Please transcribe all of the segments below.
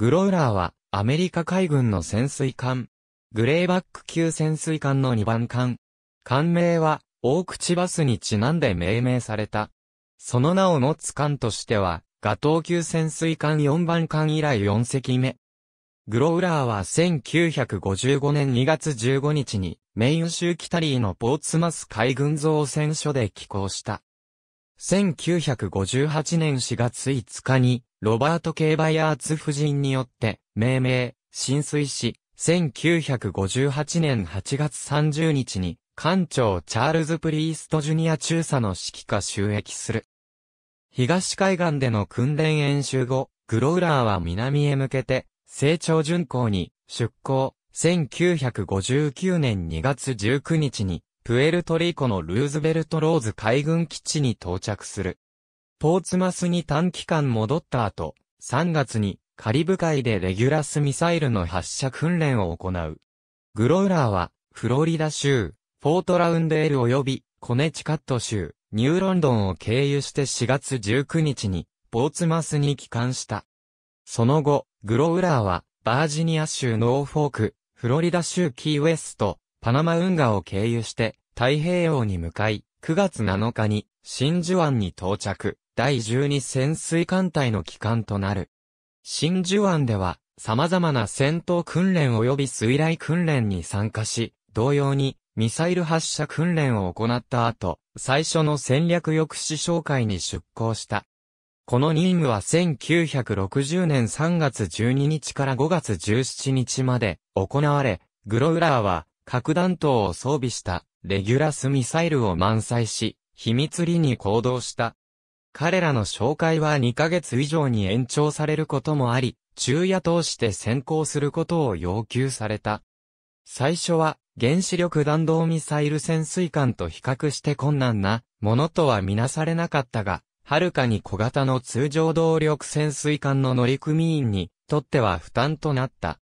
グローラーは、アメリカ海軍の潜水艦。グレーバック級潜水艦の2番艦。艦名は、大口バスにちなんで命名された。その名を持つ艦としては、ガトー級潜水艦4番艦以来4隻目。グロウラーは1955年2月15日に、メイン州キタリーのポーツマス海軍造船所で寄港した。1958年4月5日に、ロバート・ケイバイアーツ夫人によって、命名、浸水し、1958年8月30日に、艦長チャールズ・プリースト・ジュニア中佐の指揮下収益する。東海岸での訓練演習後、グローラーは南へ向けて、成長巡航に出港、1959年2月19日に、プエルトリコのルーズベルト・ローズ海軍基地に到着する。ポーツマスに短期間戻った後、3月にカリブ海でレギュラスミサイルの発射訓練を行う。グロウラーは、フロリダ州、フォートラウンデール及びコネチカット州、ニューロンドンを経由して4月19日に、ポーツマスに帰還した。その後、グロウラーは、バージニア州ノーフォーク、フロリダ州キーウェスト、パナマ運河を経由して、太平洋に向かい、9月7日に、真珠湾に到着。第12潜水艦隊の機関となる。真珠湾では、様々な戦闘訓練及び水雷訓練に参加し、同様に、ミサイル発射訓練を行った後、最初の戦略抑止紹介に出向した。この任務は1960年3月12日から5月17日まで行われ、グロウラーは核弾頭を装備したレギュラスミサイルを満載し、秘密裏に行動した。彼らの紹介は2ヶ月以上に延長されることもあり、昼夜通して先行することを要求された。最初は原子力弾道ミサイル潜水艦と比較して困難なものとはみなされなかったが、はるかに小型の通常動力潜水艦の乗組員にとっては負担となった。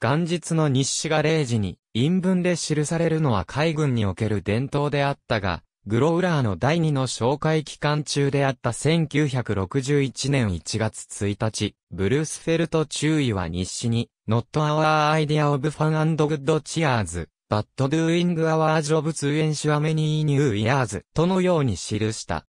元日の日誌が0時に、陰文で記されるのは海軍における伝統であったが、グロウラーの第2の紹介期間中であった1961年1月1日、ブルースフェルト注意は日誌に、Not our idea of fun and good cheers, but doing our job to ensure many new years とのように記した。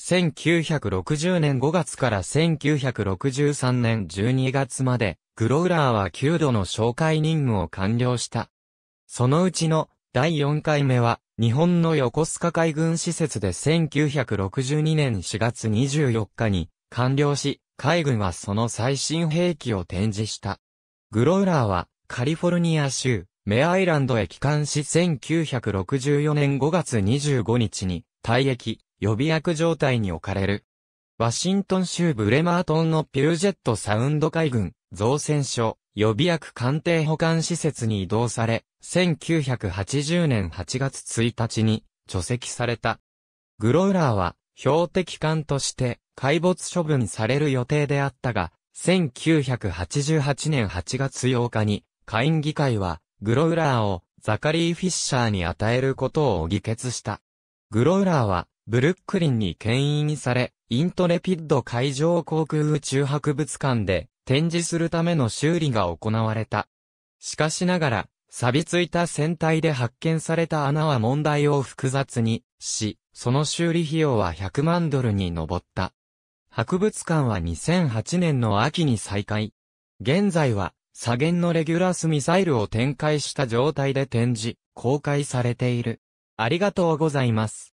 1960年5月から1963年12月まで、グロウラーは9度の紹介任務を完了した。そのうちの第4回目は、日本の横須賀海軍施設で1962年4月24日に完了し、海軍はその最新兵器を展示した。グローラーはカリフォルニア州メアイランドへ帰還し1964年5月25日に退役、予備役状態に置かれる。ワシントン州ブレマートンのピュージェットサウンド海軍造船所、予備役官邸保管施設に移動され、1980年8月1日に除籍された。グロウラーは標的艦として海没処分される予定であったが、1988年8月8日に、下院議会は、グロウラーをザカリー・フィッシャーに与えることを議決した。グロウラーは、ブルックリンに牽引され、イントレピッド海上航空宇宙博物館で、展示するための修理が行われた。しかしながら、錆びついた船体で発見された穴は問題を複雑にし、その修理費用は100万ドルに上った。博物館は2008年の秋に再開。現在は、左舷のレギュラスミサイルを展開した状態で展示、公開されている。ありがとうございます。